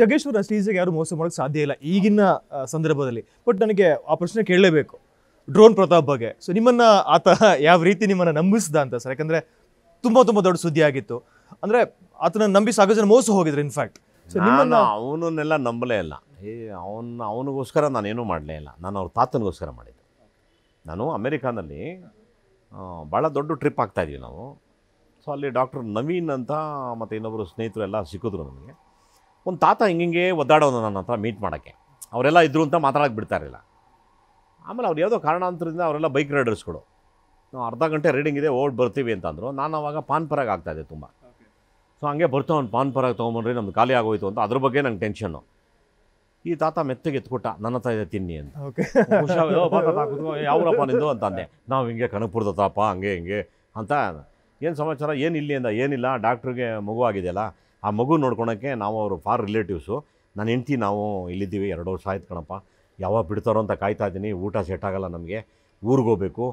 ಜಗೇಶ್ವರ್ ಅಷ್ಟು ಈಸಿಯಾಗಿ ಯಾರು ಮೋಸ ಮಾಡೋಕ್ಕೆ ಸಾಧ್ಯ ಇಲ್ಲ ಈಗಿನ ಸಂದರ್ಭದಲ್ಲಿ ಬಟ್ ನನಗೆ ಆ ಪ್ರಶ್ನೆ ಕೇಳಲೇಬೇಕು ಡ್ರೋನ್ ಪ್ರತಾಪ್ ಬಗ್ಗೆ ಸೊ ನಿಮ್ಮನ್ನು ಆತ ಯಾವ ರೀತಿ ನಿಮ್ಮನ್ನು ನಂಬಿಸಿದ ಅಂತ ಸರ್ ಯಾಕಂದರೆ ತುಂಬ ತುಂಬ ದೊಡ್ಡ ಸುದ್ದಿ ಆಗಿತ್ತು ಅಂದರೆ ಆತನ ನಂಬಿ ಸಾಕು ಜನ ಮೋಸ ಹೋಗಿದ್ರು ಇನ್ಫ್ಯಾಕ್ಟ್ ಸೊ ನಿಮ್ಮನ್ನು ಅವನನ್ನೆಲ್ಲ ನಂಬಲೇ ಇಲ್ಲ ಏ ಅವನ್ನ ಅವನಿಗೋಸ್ಕರ ನಾನೇನು ಮಾಡಲೇ ಇಲ್ಲ ನಾನು ಅವ್ರ ತಾತನಿಗೋಸ್ಕರ ಮಾಡಿದ್ದೆ ನಾನು ಅಮೇರಿಕಾನಲ್ಲಿ ಭಾಳ ದೊಡ್ಡ ಟ್ರಿಪ್ ಆಗ್ತಾಯಿದ್ವಿ ನಾವು ಸೊ ಅಲ್ಲಿ ಡಾಕ್ಟರ್ ನವೀನ್ ಅಂತ ಮತ್ತು ಇನ್ನೊಬ್ಬರು ಸ್ನೇಹಿತರು ಎಲ್ಲ ಸಿಕ್ಕಿದ್ರು ನಮಗೆ ಒಂದು ತಾತ ಹಿಂಗೆ ಒದ್ದಾಡೋದು ನನ್ನ ಹತ್ರ ಮೀಟ್ ಮಾಡೋಕ್ಕೆ ಅವರೆಲ್ಲ ಇದ್ದರು ಅಂತ ಮಾತಾಡೋಕ್ಕೆ ಬಿಡ್ತಾ ಇರಲಿಲ್ಲ ಆಮೇಲೆ ಅವ್ರು ಯಾವುದೋ ಕಾರಣಾಂತರದಿಂದ ಅವರೆಲ್ಲ ಬೈಕ್ ರೈಡರ್ಸ್ಗಳು ನಾವು ಅರ್ಧ ಗಂಟೆ ರೈಡಿಂಗ್ ಇದೆ ಓಡ್ ಬರ್ತೀವಿ ಅಂದರು ನಾನು ಅವಾಗ ಪಾನ್ ಪರಾಗ ಇದೆ ತುಂಬ ಸೊ ಹಂಗೆ ಬರ್ತಾ ಅವ್ನು ಪಾನ್ ಪರಾಗ ತೊಗೊಂಬನ್ರಿ ನಮ್ದು ಖಾಲಿ ಆಗೋಯ್ತು ಅಂತ ಅದ್ರ ಬಗ್ಗೆ ನಂಗೆ ಟೆನ್ಷನ್ನು ಈ ತಾತ ಮೆತ್ತಗೆ ಎತ್ಕೊಟ್ಟ ನನ್ನ ಹತ್ರ ಇದೆ ತಿನ್ನಿ ಅಂತ ಯಾವ್ರಪ್ಪ ನಿಂದು ಅಂತ ಅಂದೆ ನಾವು ಹಿಂಗೆ ಕನಕಪುರದ ತಾಪ ಹಂಗೆ ಹಿಂಗೆ ಅಂತ ಏನು ಸಮಾಚಾರ ಏನಿಲ್ಲ ಅಂದ ಏನಿಲ್ಲ ಡಾಕ್ಟ್ರಿಗೆ ಮಗು ಆಗಿದೆಯಲ್ಲ ಆ ಮಗು ನೋಡ್ಕೊಳೋಕ್ಕೆ ನಾವು ಅವರು ಫಾರ್ ರಿಲೇಟಿವ್ಸು ನಾನು ಹೆಂಡ್ತಿ ನಾವು ಇಲ್ಲಿದ್ದೀವಿ ಎರಡು ವರ್ಷ ಆಯ್ತು ಕಣಪ್ಪ ಯಾವಾಗ ಬಿಡ್ತಾರೋ ಅಂತ ಕಾಯ್ತಾ ಇದ್ದೀನಿ ಊಟ ಸೆಟ್ ಆಗೋಲ್ಲ ನಮಗೆ ಊರಿಗೆ ಹೋಗಬೇಕು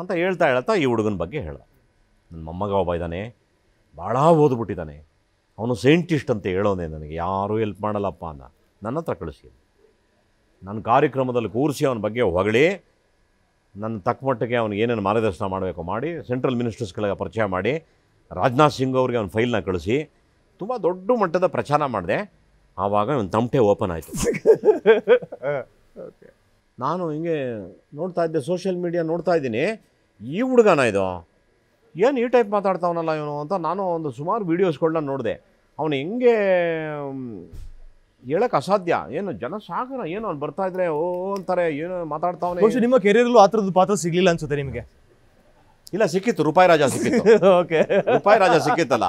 ಅಂತ ಹೇಳ್ತಾ ಹೇಳ್ತಾ ಈ ಹುಡುಗನ ಬಗ್ಗೆ ಹೇಳ್ದ ನನ್ನ ಮೊಮ್ಮಗ ಒಬ್ಬ ಇದ್ದಾನೆ ಭಾಳ ಓದ್ಬಿಟ್ಟಿದ್ದಾನೆ ಅವನು ಸೈಂಟಿಸ್ಟ್ ಅಂತ ಹೇಳೋನೆ ನನಗೆ ಯಾರೂ ಹೆಲ್ಪ್ ಮಾಡಲ್ಲಪ್ಪ ಅನ್ನ ನನ್ನ ಹತ್ರ ಕಳಿಸಿ ನನ್ನ ಕಾರ್ಯಕ್ರಮದಲ್ಲಿ ಕೂರಿಸಿ ಅವನ ಬಗ್ಗೆ ಹೊಗಳಿ ನನ್ನ ತಕ್ಕಮಟ್ಟಿಗೆ ಅವ್ನಿಗೆ ಏನೇನು ಮಾರ್ಗದರ್ಶನ ಮಾಡಬೇಕು ಮಾಡಿ ಸೆಂಟ್ರಲ್ ಮಿನಿಸ್ಟರ್ಸ್ಗಳಿಗೆ ಪರಿಚಯ ಮಾಡಿ ರಾಜನಾಥ್ ಸಿಂಗ್ ಅವರಿಗೆ ಅವ್ನ ಫೈಲ್ನ ಕಳಿಸಿ ತುಂಬ ದೊಡ್ಡ ಮಟ್ಟದ ಪ್ರಚಾರ ಮಾಡಿದೆ ಆವಾಗ ಒಂದು ತಮಟೆ ಓಪನ್ ಆಯಿತು ನಾನು ಹಿಂಗೆ ನೋಡ್ತಾ ಇದ್ದೆ ಸೋಷಿಯಲ್ ಮೀಡಿಯಾ ನೋಡ್ತಾ ಇದ್ದೀನಿ ಈ ಹುಡುಗನ ಇದು ಏನು ಈ ಟೈಪ್ ಮಾತಾಡ್ತಾವನಲ್ಲ ಇವನು ಅಂತ ನಾನು ಒಂದು ಸುಮಾರು ವೀಡಿಯೋಸ್ಗಳನ್ನ ನೋಡಿದೆ ಅವನು ಹೆಂಗೆ ಹೇಳಕ್ಕೆ ಅಸಾಧ್ಯ ಏನು ಜನಸಾಗರ ಏನು ಅವ್ನು ಬರ್ತಾ ಇದ್ರೆ ಓ ಅಂತಾರೆ ಏನು ಮಾತಾಡ್ತಾವನೆ ನಿಮ್ಮ ಕೆರಿಯರ್ಲ್ಲೂ ಆ ಥರದ್ದು ಪಾತ್ರ ಸಿಗಲಿಲ್ಲ ಅನ್ಸುತ್ತೆ ನಿಮಗೆ ಇಲ್ಲ ಸಿಕ್ಕಿತ್ತು ರೂಪಾಯಿ ರಾಜ ಸಿಕ್ಕಿತ್ತು ಓಕೆ ರೂಪಾಯಿ ರಾಜ ಸಿಕ್ಕಿತ್ತಲ್ಲ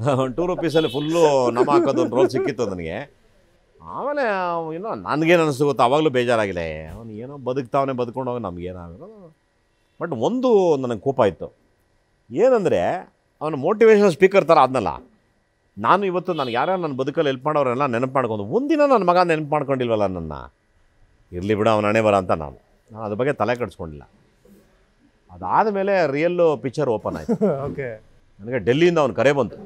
ಟೂ ರುಪೀಸಲ್ಲಿ ಫುಲ್ಲು ನಮ ಹಾಕೋದು ಒಂದು ರೋಲ್ ಸಿಕ್ಕಿತ್ತು ನನಗೆ ಆಮೇಲೆ ಏನೋ ನನಗೇನು ಅನಿಸ್ತು ಗೊತ್ತಾ ಆವಾಗಲೂ ಬೇಜಾರಾಗಿದೆ ಅವನು ಏನೋ ಬದುಕ್ತಾವನೆ ಬದುಕೊಂಡು ಹೋಗಿ ನಮಗೇನಾಗೋ ಬಟ್ ಒಂದು ನನಗೆ ಕೋಪ ಇತ್ತು ಏನಂದರೆ ಅವನು ಮೋಟಿವೇಶನಲ್ ಸ್ಪೀಕರ್ ಥರ ಆದ್ನಲ್ಲ ನಾನು ಇವತ್ತು ನನಗೆ ಯಾರ್ಯಾರು ನನ್ನ ಬದುಕಲ್ಲಿ ಹೆಲ್ಪ್ ಮಾಡೋರೆಲ್ಲ ನೆನಪು ಮಾಡ್ಕೊಂಡು ಒಂದಿನ ನನ್ನ ಮಗ ನೆನಪು ಮಾಡ್ಕೊಂಡಿಲ್ವಲ್ಲ ನನ್ನ ಇರಲಿ ಬಿಡ ಅವನ ಹಣೆ ಬರ ಅಂತ ನಾನು ನಾನು ಅದ್ರ ಬಗ್ಗೆ ತಲೆ ಕಟ್ಸ್ಕೊಂಡಿಲ್ಲ ಅದಾದ ಮೇಲೆ ರಿಯಲ್ಲು ಪಿಕ್ಚರ್ ಓಪನ್ ಆಯಿತು ಓಕೆ ನನಗೆ ಡೆಲ್ಲಿಯಿಂದ ಅವನು ಕರೆ ಬಂತು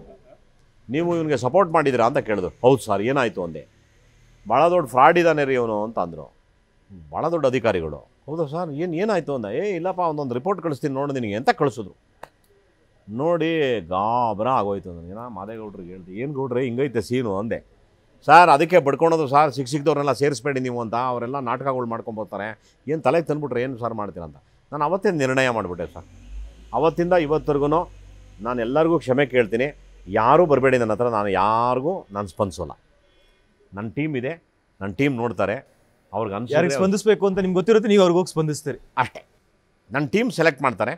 ನೀವು ಇವನಿಗೆ ಸಪೋರ್ಟ್ ಮಾಡಿದ್ದೀರಾ ಅಂತ ಕೇಳಿದ್ರು ಹೌದು ಸರ್ ಏನಾಯಿತು ಅಂದೆ ಭಾಳ ದೊಡ್ಡ ಫ್ರಾಡ್ ಇದ್ದಾನೆ ರೀ ಇವನು ಅಂತ ಅಂದರು ಭಾಳ ದೊಡ್ಡ ಅಧಿಕಾರಿಗಳು ಹೌದು ಸರ್ ಏನು ಏನಾಯಿತು ಅಂದ ಏ ಇಲ್ಲಪ್ಪ ಒಂದೊಂದು ರಿಪೋರ್ಟ್ ಕಳಿಸ್ತೀನಿ ನೋಡಿ ನಿನಗೆ ಅಂತ ಕಳಿಸಿದ್ರು ನೋಡಿ ಗಾಬರ ಆಗೋಯ್ತು ನನಗೆ ನಾ ಮಾದೇಗೌಡ್ರಿಗೆ ಹೇಳ್ದು ಏನು ಗೌಡ್ರಿ ಹಿಂಗೈತೆ ಸೀನು ಅಂದೆ ಸರ್ ಅದಕ್ಕೆ ಬಡ್ಕೊಳೋದು ಸರ್ ಸಿಕ್ಕ ಸಿಕ್ದವ್ರನ್ನೆಲ್ಲ ಸೇರಿಸ್ಬೇಡಿ ನೀವು ಅಂತ ಅವರೆಲ್ಲ ನಾಟಕಗಳು ಮಾಡ್ಕೊಂಬೋತಾರೆ ಏನು ತಲೆಗೆ ತಂದುಬಿಟ್ರೆ ಏನು ಸರ್ ಮಾಡ್ತೀರ ಅಂತ ನಾನು ಅವತ್ತೇ ನಿರ್ಣಯ ಮಾಡಿಬಿಟ್ಟೆ ಸರ್ ಅವತ್ತಿಂದ ಇವತ್ತರ್ಗು ನಾನು ಎಲ್ಲರಿಗೂ ಕ್ಷಮೆ ಕೇಳ್ತೀನಿ ಯಾರೂ ಬರಬೇಡಿ ನನ್ನ ಹತ್ರ ನಾನು ಯಾರಿಗೂ ನಾನು ಸ್ಪಂದಿಸೋಲ್ಲ ನನ್ನ ಟೀಮ್ ಇದೆ ನನ್ನ ಟೀಮ್ ನೋಡ್ತಾರೆ ಅವ್ರಿಗೆ ಯಾರಿಗೆ ಅನ್ಸ ಸ್ಪಂದಿಸಬೇಕು ಅಂತ ನಿಮ್ಗೆ ಗೊತ್ತಿರುತ್ತೆ ನೀವು ಅವ್ರಿಗೆ ಹೋಗಿ ಸ್ಪಂದಿಸ್ತೀರಿ ಅಷ್ಟೇ ನನ್ನ ಟೀಮ್ ಸೆಲೆಕ್ಟ್ ಮಾಡ್ತಾರೆ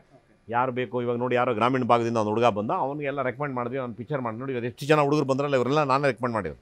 ಯಾರು ಬೇಕು ಇವಾಗ ನೋಡಿ ಯಾರೋ ಗ್ರಾಮೀಣ ಭಾಗದಿಂದ ಒಂದು ಹುಡುಗ ಬಂದ ಅವನಿಗೆಲ್ಲ ರೆಕಮೆಂಡ್ ಮಾಡಿದ್ವಿ ನಾನು ಪಿಕ್ಚರ್ ಮಾಡಿ ನೋಡಿ ಎಷ್ಟು ಜನ ಹುಡುಗರು ಬಂದ್ರಲ್ಲ ಇವರೆಲ್ಲ ನಾನೇ ರೆಕಮೆಂಡ್ ಮಾಡಿದ್ರು